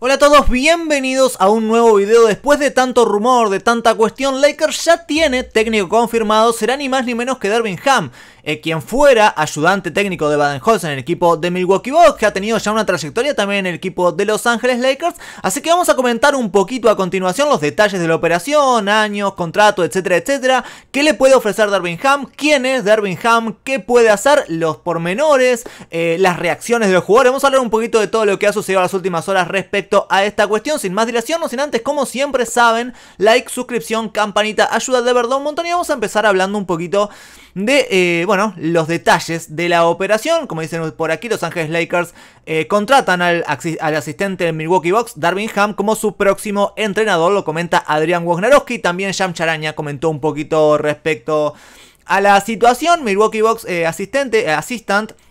Hola a todos, bienvenidos a un nuevo video. Después de tanto rumor, de tanta cuestión, Lakers ya tiene técnico confirmado, será ni más ni menos que Dervin Ham, eh, quien fuera ayudante técnico de baden en el equipo de Milwaukee Bucks, que ha tenido ya una trayectoria también en el equipo de Los Ángeles Lakers. Así que vamos a comentar un poquito a continuación los detalles de la operación, años, contrato, etcétera, etcétera. ¿Qué le puede ofrecer Dervin Ham? ¿Quién es Dervin Ham? ¿Qué puede hacer? Los pormenores, eh, las reacciones de los jugadores. Vamos a hablar un poquito de todo lo que ha sucedido en las últimas horas respecto a esta cuestión. Sin más dilación, no sin antes, como siempre saben, like, suscripción, campanita, ayuda de verdad un montón. Y vamos a empezar hablando un poquito de, eh, bueno, los detalles de la operación. Como dicen por aquí, Los Ángeles Lakers eh, contratan al, asistente de Milwaukee Box, darwin Ham, como su próximo entrenador. Lo comenta Adrián Wojnarowski. También Jam Charaña comentó un poquito respecto a la situación. Milwaukee Box, eh, asistente, asistente, assistant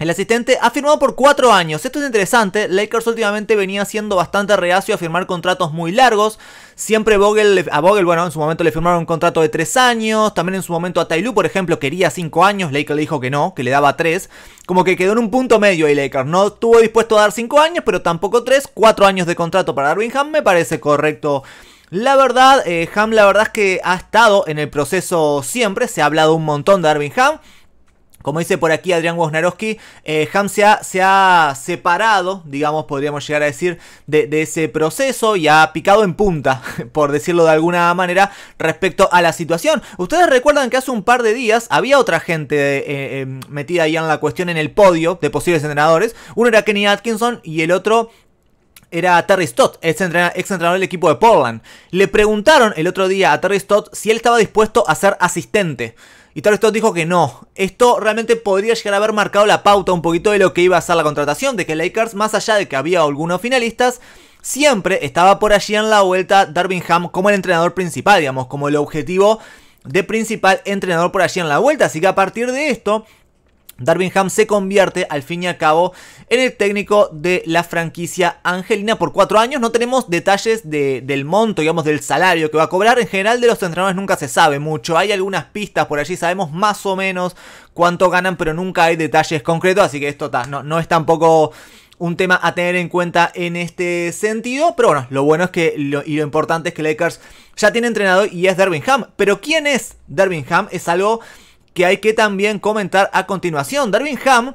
el asistente ha firmado por 4 años. Esto es interesante. Lakers últimamente venía siendo bastante reacio a firmar contratos muy largos. Siempre Vogel, a Vogel, bueno, en su momento le firmaron un contrato de 3 años. También en su momento a Tailu, por ejemplo, quería 5 años. Lakers le dijo que no, que le daba 3. Como que quedó en un punto medio ahí Lakers. No estuvo dispuesto a dar 5 años, pero tampoco 3. 4 años de contrato para Darwin Ham me parece correcto. La verdad, eh, Ham la verdad es que ha estado en el proceso siempre. Se ha hablado un montón de Darwin Ham. Como dice por aquí Adrián Woznarowski, eh, Ham se ha separado, digamos, podríamos llegar a decir, de, ese proceso y ha picado en punta, por decirlo de alguna manera, respecto a la situación. Ustedes recuerdan que hace un par de días había otra gente eh, eh, metida ahí en la cuestión en el podio de posibles entrenadores. Uno era Kenny Atkinson y el otro era Terry Stott, ex entrenador del equipo de Portland. Le preguntaron el otro día a Terry Stott si él estaba dispuesto a ser asistente. Y Terry Stott dijo que no. Esto realmente podría llegar a haber marcado la pauta un poquito de lo que iba a ser la contratación, de que Lakers, más allá de que había algunos finalistas, siempre estaba por allí en la vuelta Darvin Ham como el entrenador principal, digamos, como el objetivo de principal entrenador por allí en la vuelta. Así que a partir de esto, Darvin Ham se convierte al fin y al cabo en el técnico de la franquicia angelina por cuatro años. No tenemos detalles del monto, digamos, del salario que va a cobrar. En general de los entrenadores nunca se sabe mucho. Hay algunas pistas por allí, sabemos más o menos cuánto ganan, pero nunca hay detalles concretos. Así que esto no, es tampoco un tema a tener en cuenta en este sentido. Pero bueno, lo bueno es que y lo importante es que Lakers ya tiene entrenador y es Darvin Ham. Pero ¿quién es Darvin Ham? Es algo que hay que también comentar a continuación. Darwin Ham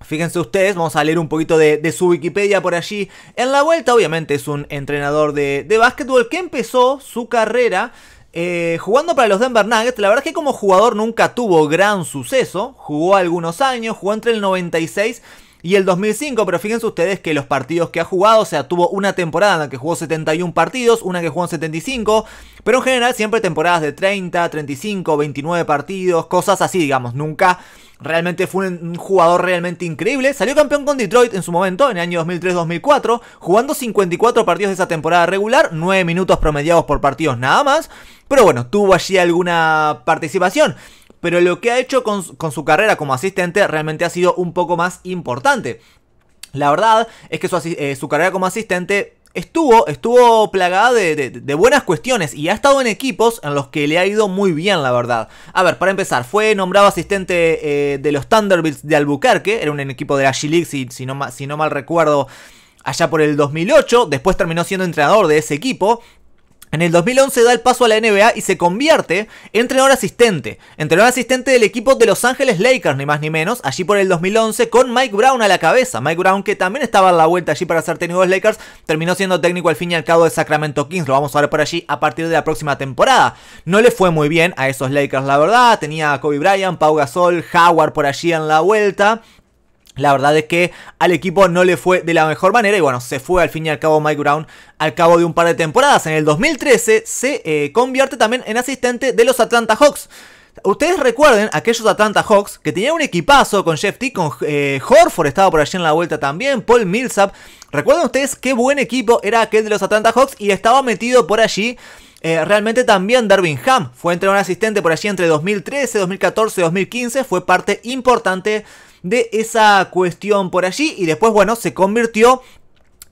Fíjense ustedes, vamos a leer un poquito de, su Wikipedia por allí. En la vuelta, obviamente, es un entrenador de, de básquetbol que empezó su carrera eh, jugando para los Denver Nuggets. La verdad es que como jugador nunca tuvo gran suceso. Jugó algunos años, jugó entre el 96 y el 2005, pero fíjense ustedes que los partidos que ha jugado, o sea, tuvo una temporada en la que jugó 71 partidos, una que jugó 75, pero en general siempre temporadas de 30, 35, 29 partidos, cosas así, digamos, nunca realmente fue un, jugador realmente increíble. Salió campeón con Detroit en su momento, en el año 2003-2004, jugando 54 partidos de esa temporada regular, 9 minutos promediados por partidos nada más. Pero bueno, tuvo allí alguna participación pero lo que ha hecho con, su carrera como asistente realmente ha sido un poco más importante. La verdad es que su, eh, carrera como asistente estuvo, estuvo plagada de, buenas cuestiones y ha estado en equipos en los que le ha ido muy bien, la verdad. A ver, para empezar, fue nombrado asistente eh, de los Thunderbirds de Albuquerque, era un equipo de la G-League, si, no, si no mal recuerdo, allá por el 2008. Después terminó siendo entrenador de ese equipo. En el 2011 da el paso a la NBA y se convierte en entrenador asistente. Entrenador asistente del equipo de Los Ángeles Lakers, ni más ni menos, allí por el 2011 con Mike Brown a la cabeza. Mike Brown que también estaba a la vuelta allí para ser técnico de los Lakers, terminó siendo técnico al fin y al cabo de Sacramento Kings. Lo vamos a ver por allí a partir de la próxima temporada. No le fue muy bien a esos Lakers, la verdad. Tenía a Kobe Bryant, Pau Gasol, Howard por allí en la vuelta. La verdad es que al equipo no le fue de la mejor manera y bueno, se fue al fin y al cabo Mike Brown al cabo de un par de temporadas. En el 2013 se eh, convierte también en asistente de los Atlanta Hawks. Ustedes recuerden aquellos Atlanta Hawks que tenían un equipazo con Jeff T, con eh, Horford estaba por allí en la vuelta también, Paul Millsap. Recuerden ustedes qué buen equipo era aquel de los Atlanta Hawks y estaba metido por allí eh, realmente también Darwin Ham. Fue entre un asistente por allí entre 2013, 2014, 2015. Fue parte importante de esa cuestión por allí y después, bueno, se convirtió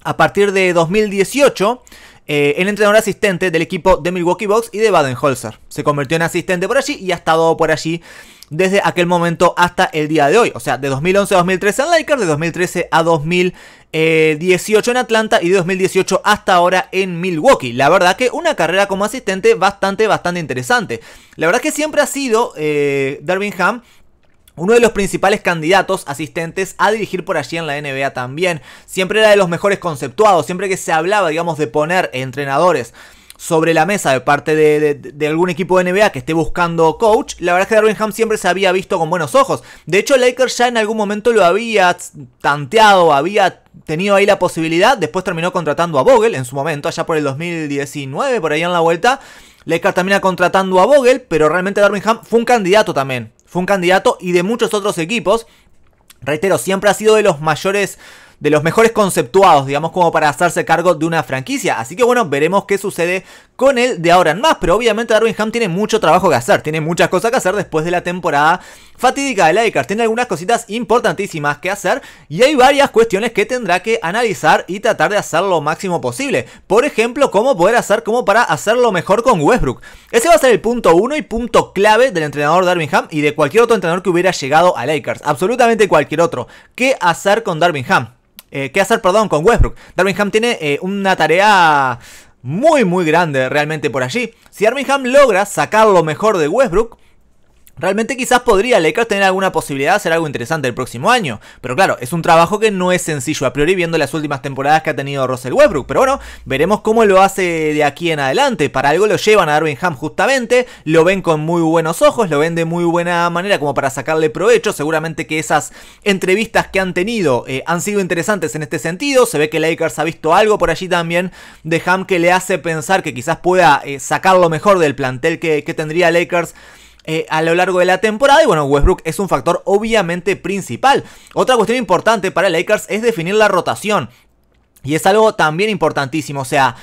a partir de 2018 eh, en entrenador asistente del equipo de Milwaukee Bucks y de Baden-Holzer. Se convirtió en asistente por allí y ha estado por allí desde aquel momento hasta el día de hoy. O sea, de 2011 a 2013 en Lakers, de 2013 a 2018 en Atlanta y de 2018 hasta ahora en Milwaukee. La verdad que una carrera como asistente bastante, bastante interesante. La verdad que siempre ha sido eh, uno de los principales candidatos asistentes a dirigir por allí en la NBA también. Siempre era de los mejores conceptuados, siempre que se hablaba, digamos, de poner entrenadores sobre la mesa de parte de, algún equipo de NBA que esté buscando coach, la verdad es que Darwin Ham siempre se había visto con buenos ojos. De hecho, Lakers ya en algún momento lo había tanteado, había tenido ahí la posibilidad, después terminó contratando a Vogel en su momento, allá por el 2019, por ahí en la vuelta. Lakers termina contratando a Vogel, pero realmente Darwin Ham fue un candidato también un candidato y de muchos otros equipos. Reitero, siempre ha sido de los mayores de los mejores conceptuados, digamos, como para hacerse cargo de una franquicia. Así que bueno, veremos qué sucede con él de ahora en más. Pero obviamente Darwin Ham tiene mucho trabajo que hacer, tiene muchas cosas que hacer después de la temporada fatídica de Lakers. Tiene algunas cositas importantísimas que hacer y hay varias cuestiones que tendrá que analizar y tratar de hacer lo máximo posible. Por ejemplo, cómo poder hacer como para hacerlo mejor con Westbrook. Ese va a ser el punto uno y punto clave del entrenador Darwin Ham y de cualquier otro entrenador que hubiera llegado a Lakers. Absolutamente cualquier otro. ¿Qué hacer con Darwin Ham? Eh, ¿Qué hacer, perdón, con Westbrook? Darwin Ham tiene eh, una tarea muy muy grande realmente por allí. Si Armingham logra sacar lo mejor de Westbrook, Realmente quizás podría Lakers tener alguna posibilidad de hacer algo interesante el próximo año, pero claro, es un trabajo que no es sencillo a priori viendo las últimas temporadas que ha tenido Russell Westbrook, pero bueno, veremos cómo lo hace de aquí en adelante, para algo lo llevan a Darwin Ham justamente, lo ven con muy buenos ojos, lo ven de muy buena manera como para sacarle provecho, seguramente que esas entrevistas que han tenido eh, han sido interesantes en este sentido, se ve que Lakers ha visto algo por allí también de Ham que le hace pensar que quizás pueda sacarlo eh, sacar lo mejor del plantel que, que tendría Lakers eh, a lo largo de la temporada. Y bueno, Westbrook es un factor obviamente principal. Otra cuestión importante para Lakers es definir la rotación. Y es algo también importantísimo. O sea,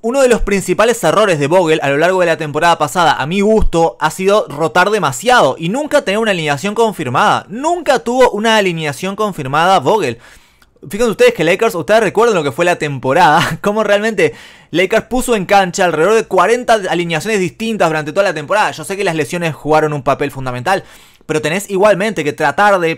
uno de los principales errores de Vogel a lo largo de la temporada pasada, a mi gusto, ha sido rotar demasiado y nunca tener una alineación confirmada. Nunca tuvo una alineación confirmada Vogel. Fíjense ustedes que Lakers, ustedes recuerdan lo que fue la temporada, cómo realmente Lakers puso en cancha alrededor de 40 alineaciones distintas durante toda la temporada. Yo sé que las lesiones jugaron un papel fundamental, pero tenés igualmente que tratar de,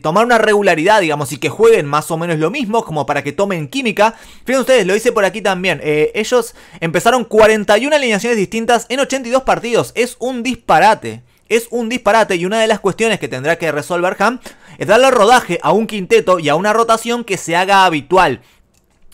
tomar una regularidad, digamos, y que jueguen más o menos lo mismo, como para que tomen química. Fíjense ustedes, lo hice por aquí también. Eh, ellos empezaron 41 alineaciones distintas en 82 partidos. Es un disparate. Es un disparate y una de las cuestiones que tendrá que resolver Ham es darle rodaje a un quinteto y a una rotación que se haga habitual.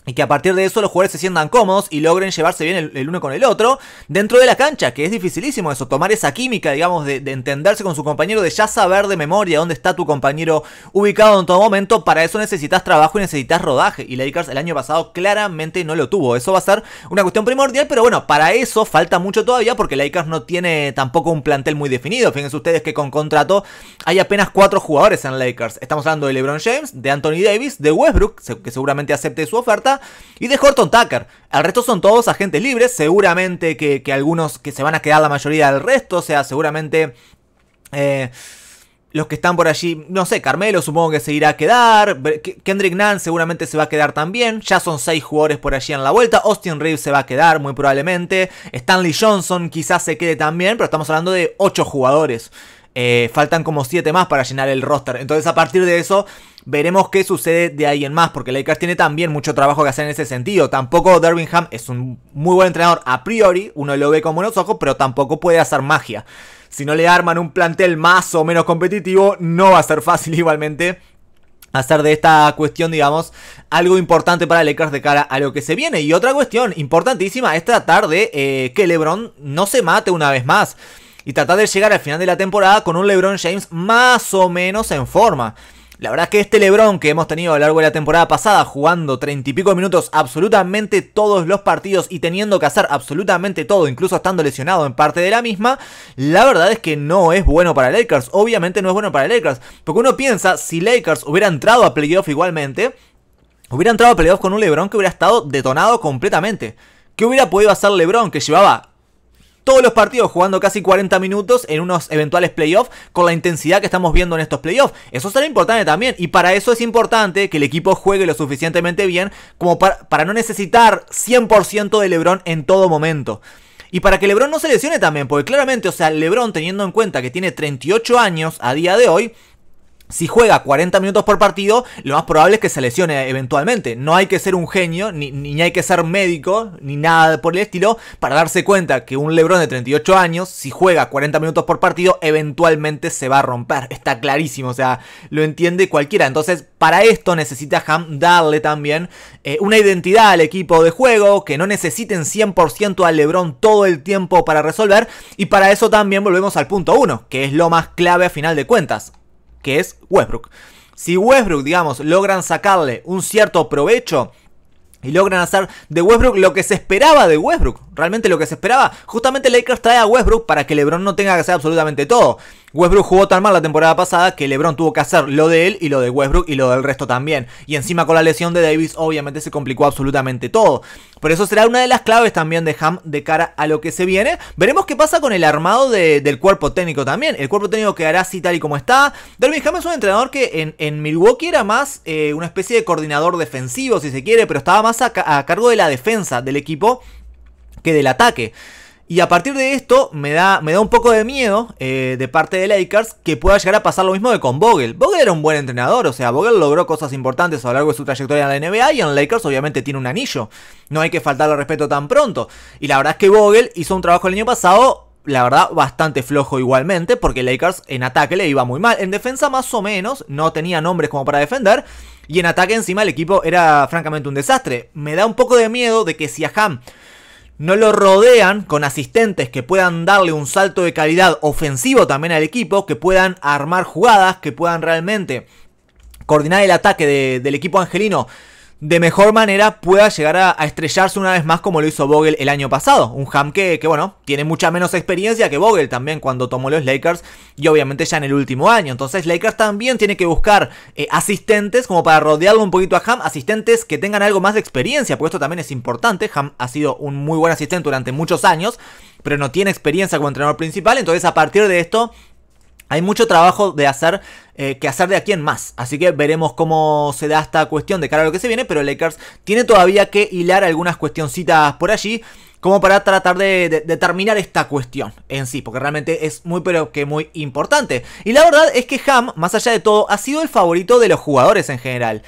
Y que a partir de eso los jugadores se sientan cómodos y logren llevarse bien el, uno con el otro dentro de la cancha, que es dificilísimo eso, tomar esa química, digamos, de, de, entenderse con su compañero, de ya saber de memoria dónde está tu compañero ubicado en todo momento, para eso necesitas trabajo y necesitas rodaje. Y Lakers el año pasado claramente no lo tuvo, eso va a ser una cuestión primordial, pero bueno, para eso falta mucho todavía porque Lakers no tiene tampoco un plantel muy definido. Fíjense ustedes que con contrato hay apenas cuatro jugadores en Lakers. Estamos hablando de LeBron James, de Anthony Davis, de Westbrook, que seguramente acepte su oferta y de Horton Tucker. Al resto son todos agentes libres, seguramente que, algunos que se van a quedar la mayoría del resto, o sea, seguramente... Eh, los que están por allí, no sé, Carmelo supongo que se irá a quedar, Kendrick Nunn seguramente se va a quedar también, ya son seis jugadores por allí en la vuelta, Austin Reeves se va a quedar muy probablemente, Stanley Johnson quizás se quede también, pero estamos hablando de ocho jugadores. Eh, faltan como 7 más para llenar el roster. Entonces, a partir de eso, veremos qué sucede de ahí en más. Porque Lakers tiene también mucho trabajo que hacer en ese sentido. Tampoco derwinham es un muy buen entrenador a priori. Uno lo ve con buenos ojos, pero tampoco puede hacer magia. Si no le arman un plantel más o menos competitivo, no va a ser fácil igualmente hacer de esta cuestión, digamos, algo importante para Lakers de cara a lo que se viene. Y otra cuestión importantísima es tratar de eh, que LeBron no se mate una vez más y tratar de llegar al final de la temporada con un LeBron James más o menos en forma. La verdad es que este Lebron que hemos tenido a lo largo de la temporada pasada jugando treinta y pico minutos absolutamente todos los partidos y teniendo que hacer absolutamente todo, incluso estando lesionado en parte de la misma, la verdad es que no es bueno para Lakers. Obviamente no es bueno para Lakers. Porque uno piensa, si Lakers hubiera entrado a playoff igualmente, hubiera entrado a playoff con un Lebron que hubiera estado detonado completamente. ¿Qué hubiera podido hacer Lebron que llevaba todos los partidos jugando casi 40 minutos en unos eventuales playoffs con la intensidad que estamos viendo en estos playoffs. Eso será importante también y para eso es importante que el equipo juegue lo suficientemente bien como para, para no necesitar 100% de Lebron en todo momento. Y para que Lebron no se lesione también, porque claramente, o sea, Lebron teniendo en cuenta que tiene 38 años a día de hoy, si juega 40 minutos por partido, lo más probable es que se lesione eventualmente. No hay que ser un genio, ni, hay que ser médico, ni nada por el estilo, para darse cuenta que un Lebron de 38 años, si juega 40 minutos por partido, eventualmente se va a romper. Está clarísimo, o sea, lo entiende cualquiera. Entonces, para esto necesita Ham darle también eh, una identidad al equipo de juego, que no necesiten 100% al Lebron todo el tiempo para resolver. Y para eso también volvemos al punto 1, que es lo más clave a final de cuentas que es Westbrook. Si Westbrook, digamos, logran sacarle un cierto provecho, y logran hacer de Westbrook lo que se esperaba de Westbrook. Realmente lo que se esperaba. Justamente Lakers trae a Westbrook para que LeBron no tenga que hacer absolutamente todo. Westbrook jugó tan mal la temporada pasada que LeBron tuvo que hacer lo de él y lo de Westbrook y lo del resto también. Y encima con la lesión de Davis obviamente se complicó absolutamente todo. Por eso será una de las claves también de Ham de cara a lo que se viene. Veremos qué pasa con el armado del cuerpo técnico también. El cuerpo técnico quedará así tal y como está. Darwin Ham es un entrenador que en, Milwaukee era más eh, una especie de coordinador defensivo si se quiere, pero estaba más a cargo de la defensa del equipo que del ataque. Y a partir de esto me da, me da un poco de miedo eh, de parte de Lakers que pueda llegar a pasar lo mismo que con Vogel. Vogel era un buen entrenador, o sea, Vogel logró cosas importantes a lo largo de su trayectoria en la NBA y en Lakers obviamente tiene un anillo. No hay que faltarle respeto tan pronto. Y la verdad es que Vogel hizo un trabajo el año pasado la verdad, bastante flojo igualmente, porque Lakers en ataque le iba muy mal. En defensa, más o menos, no tenía nombres como para defender. Y en ataque, encima, el equipo era francamente un desastre. Me da un poco de miedo de que si a Ham no lo rodean con asistentes que puedan darle un salto de calidad ofensivo también al equipo, que puedan armar jugadas, que puedan realmente coordinar el ataque del equipo angelino de mejor manera pueda llegar a, estrellarse una vez más como lo hizo Vogel el año pasado. Un Ham que, bueno, tiene mucha menos experiencia que Vogel también cuando tomó los Lakers y obviamente ya en el último año. Entonces Lakers también tiene que buscar eh, asistentes como para rodearlo un poquito a Ham, asistentes que tengan algo más de experiencia, porque esto también es importante. Ham ha sido un muy buen asistente durante muchos años, pero no tiene experiencia como entrenador principal. Entonces a partir de esto hay mucho trabajo de hacer eh, que hacer de aquí en más. Así que veremos cómo se da esta cuestión de cara a lo que se viene. Pero Lakers tiene todavía que hilar algunas cuestioncitas por allí. Como para tratar de, terminar esta cuestión en sí. Porque realmente es muy pero que muy importante. Y la verdad es que Ham, más allá de todo, ha sido el favorito de los jugadores en general.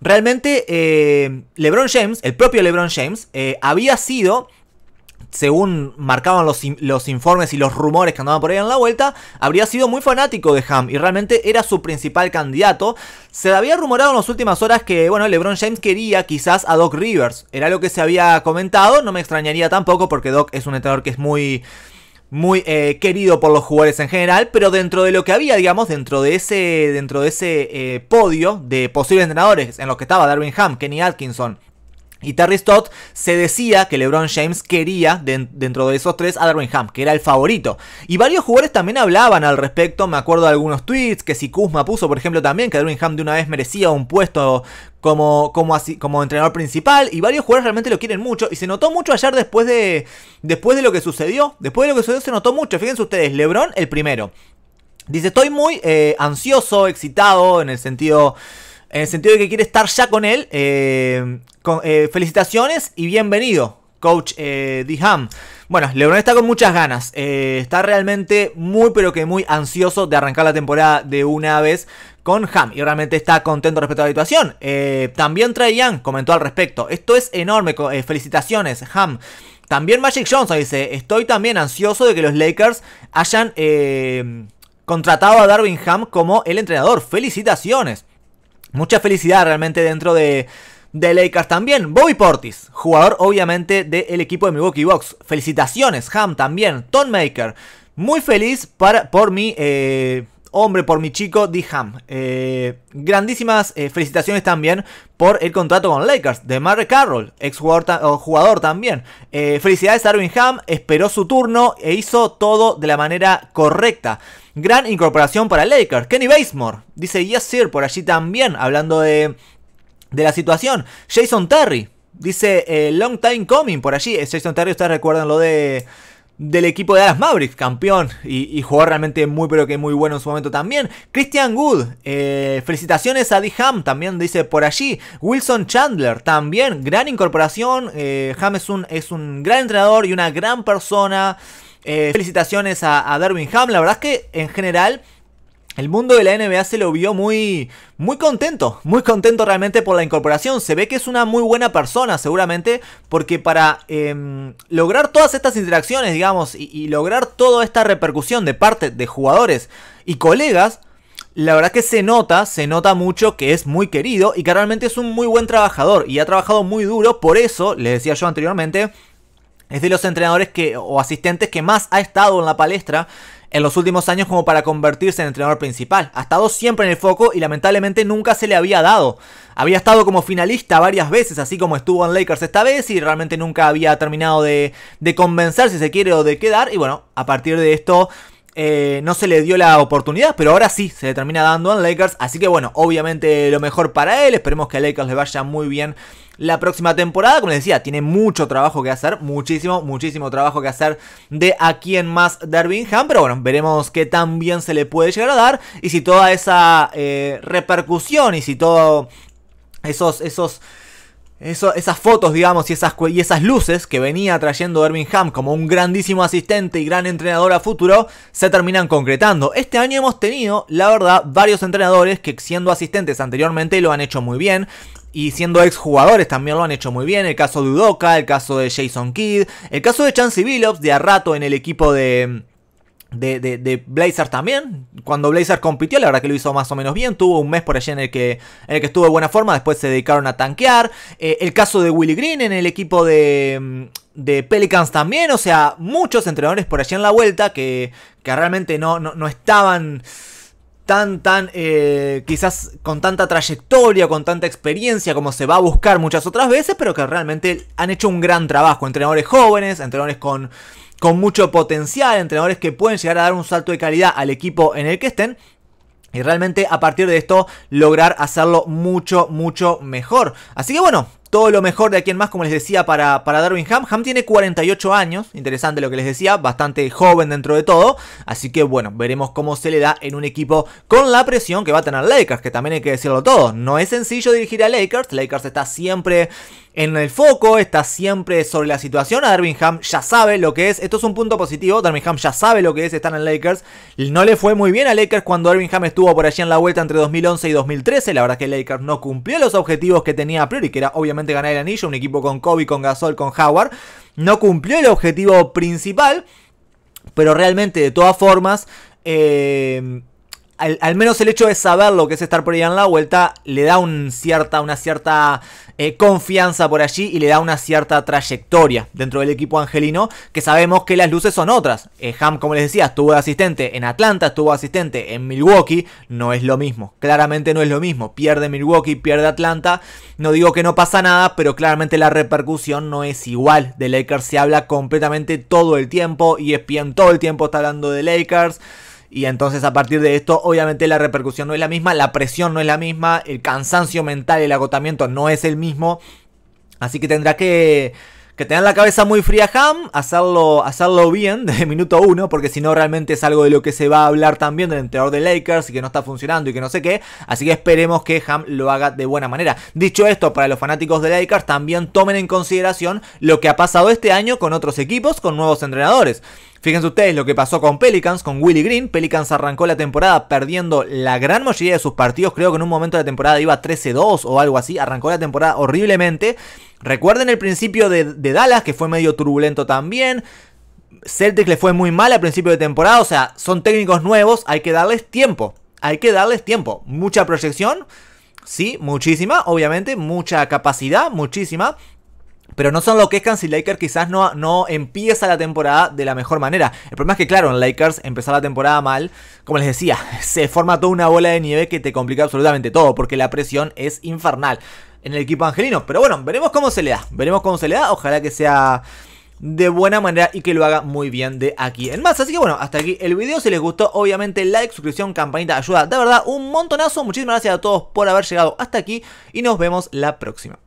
Realmente eh, LeBron James, el propio LeBron James, eh, había sido según marcaban los, informes y los rumores que andaban por ahí en la vuelta, habría sido muy fanático de Ham y realmente era su principal candidato. Se había rumorado en las últimas horas que, bueno, LeBron James quería quizás a Doc Rivers. Era lo que se había comentado, no me extrañaría tampoco porque Doc es un entrenador que es muy muy eh, querido por los jugadores en general, pero dentro de lo que había, digamos, dentro de ese, dentro de ese eh, podio de posibles entrenadores en los que estaba Darwin Ham, Kenny Atkinson, y Terry Stott se decía que LeBron James quería, dentro de esos tres, a Darwin Ham, que era el favorito. Y varios jugadores también hablaban al respecto, me acuerdo de algunos tweets, que si Kuzma puso, por ejemplo, también que Darwin Ham de una vez merecía un puesto como, como, así, como entrenador principal, y varios jugadores realmente lo quieren mucho, y se notó mucho ayer después de, después de lo que sucedió, después de lo que sucedió se notó mucho, fíjense ustedes, LeBron el primero. Dice, estoy muy eh, ansioso, excitado, en el sentido... En el sentido de que quiere estar ya con él. Eh, eh, felicitaciones y bienvenido, coach eh, Ham Bueno, LeBron está con muchas ganas. Eh, está realmente muy, pero que muy ansioso de arrancar la temporada de una vez con Ham. Y realmente está contento respecto a la situación. Eh, también Trae Young comentó al respecto. Esto es enorme. felicitaciones, Ham. También Magic Johnson dice: Estoy también ansioso de que los Lakers hayan contratado a Darwin Ham como el entrenador. Felicitaciones. Mucha felicidad realmente dentro de, de Lakers también, Bobby Portis, jugador obviamente del equipo de Milwaukee Bucks. Felicitaciones, Ham también, Tom Maker. Muy feliz para, por mi eh, hombre, por mi chico D. Ham. Eh, grandísimas eh, felicitaciones también por el contrato con Lakers de Murray Carroll, ex jugador, jugador también. felicidades a Ham, esperó su turno e hizo todo de la manera correcta. Gran incorporación para Lakers. Kenny Basemore dice Yes, sir, por allí también, hablando de de la situación. Jason Terry. Dice eh, Long Time Coming por allí. Eh, Jason Terry, ustedes recuerdan lo de del equipo de Dallas Mavericks, campeón y, y, realmente muy pero que muy bueno en su momento también. Christian Good, eh, felicitaciones a D. Ham también dice por allí. Wilson Chandler también, gran incorporación. Eh, Ham es un, gran entrenador y una gran persona. felicitaciones a, a Derwin Ham. La verdad es que en general el mundo de la NBA se lo vio muy, muy contento, muy contento realmente por la incorporación. Se ve que es una muy buena persona seguramente, porque para em, lograr todas estas interacciones, digamos, y, lograr toda esta repercusión de parte de jugadores y colegas, la verdad que se nota, se nota mucho que es muy querido y que realmente es un muy buen trabajador y ha trabajado muy duro. Por eso, les decía yo anteriormente, es de los entrenadores que, o asistentes que más ha estado en la palestra en los últimos años como para convertirse en entrenador principal. Ha estado siempre en el foco y lamentablemente nunca se le había dado. Había estado como finalista varias veces, así como estuvo en Lakers esta vez y realmente nunca había terminado de, de convencer si se quiere o de quedar. Y bueno, a partir de esto eh, no se le dio la oportunidad, pero ahora sí se le termina dando en Lakers. Así que bueno, obviamente lo mejor para él. Esperemos que a Lakers le vaya muy bien la próxima temporada. Como les decía, tiene mucho trabajo que hacer, muchísimo, muchísimo trabajo que hacer de aquí en más Ham. Pero bueno, veremos qué tan bien se le puede llegar a dar y si toda esa eh, repercusión y si todo esos, esos esas fotos, digamos, y esas, luces que venía trayendo Birmingham como un grandísimo asistente y gran entrenador a futuro, se terminan concretando. Este año hemos tenido, la verdad, varios entrenadores que siendo asistentes anteriormente lo han hecho muy bien y siendo exjugadores también lo han hecho muy bien. El caso de Udoka, el caso de Jason Kidd, el caso de Chancey Billups, de a rato en el equipo de, de, de, Blazer también. Cuando Blazer compitió, la verdad que lo hizo más o menos bien. Tuvo un mes por allí en el que, en el que estuvo de buena forma. Después se dedicaron a tanquear. Eh, el caso de Willy Green en el equipo de, de Pelicans también. O sea, muchos entrenadores por allí en la vuelta que, que realmente no, no estaban tan, tan, eh, quizás con tanta trayectoria, con tanta experiencia como se va a buscar muchas otras veces, pero que realmente han hecho un gran trabajo. Entrenadores jóvenes, entrenadores con, con mucho potencial, entrenadores que pueden llegar a dar un salto de calidad al equipo en el que estén. Y realmente a partir de esto lograr hacerlo mucho, mucho mejor. Así que bueno, todo lo mejor de aquí en más, como les decía, para, para Darwin Ham. Ham tiene 48 años, interesante lo que les decía, bastante joven dentro de todo. Así que bueno, veremos cómo se le da en un equipo con la presión que va a tener Lakers, que también hay que decirlo todo. No es sencillo dirigir a Lakers, Lakers está siempre en el foco está siempre sobre la situación. A Darvingham ya sabe lo que es. Esto es un punto positivo. Darvingham ya sabe lo que es estar en Lakers. No le fue muy bien a Lakers cuando Darvingham estuvo por allí en la vuelta entre 2011 y 2013. La verdad es que Lakers no cumplió los objetivos que tenía a priori, que era obviamente ganar el anillo. Un equipo con Kobe, con Gasol, con Howard. No cumplió el objetivo principal. Pero realmente, de todas formas, eh, al, menos el hecho de saber lo que es estar por ahí en la vuelta le da una cierta eh, confianza por allí y le da una cierta trayectoria dentro del equipo angelino, que sabemos que las luces son otras. Eh, Ham, como les decía, estuvo de asistente en Atlanta, estuvo de asistente en Milwaukee, no es lo mismo, claramente no es lo mismo. Pierde Milwaukee, pierde Atlanta, no digo que no pasa nada, pero claramente la repercusión no es igual. De Lakers se habla completamente todo el tiempo y e ESPN todo el tiempo está hablando de Lakers. Y entonces a partir de esto, obviamente la repercusión no es la misma, la presión no es la misma, el cansancio mental, el agotamiento no es el mismo. Así que tendrá que, que tener la cabeza muy fría Ham, hacerlo, hacerlo bien desde minuto uno, porque si no realmente es algo de lo que se va a hablar también del entrenador de Lakers y que no está funcionando y que no sé qué. Así que esperemos que Ham lo haga de buena manera. Dicho esto, para los fanáticos de Lakers también tomen en consideración lo que ha pasado este año con otros equipos, con nuevos entrenadores. Fíjense ustedes lo que pasó con Pelicans, con Willie Green. Pelicans arrancó la temporada perdiendo la gran mayoría de sus partidos. Creo que en un momento de la temporada iba 13-2 o algo así. Arrancó la temporada horriblemente. Recuerden el principio de, Dallas, que fue medio turbulento también. Celtics le fue muy mal al principio de temporada. O sea, son técnicos nuevos. Hay que darles tiempo. Hay que darles tiempo. Mucha proyección. Sí, muchísima, obviamente, mucha capacidad, muchísima, pero no son lo que si Lakers quizás no, no empieza la temporada de la mejor manera. El problema es que, claro, en Lakers empezar la temporada mal, como les decía, se forma toda una bola de nieve que te complica absolutamente todo, porque la presión es infernal en el equipo angelino. Pero bueno, veremos cómo se le da. Veremos cómo se le da. Ojalá que sea de buena manera y que lo haga muy bien de aquí en más. Así que bueno, hasta aquí el video. Si les gustó, obviamente like, suscripción, campanita, ayuda. De verdad, un montonazo. Muchísimas gracias a todos por haber llegado hasta aquí y nos vemos la próxima.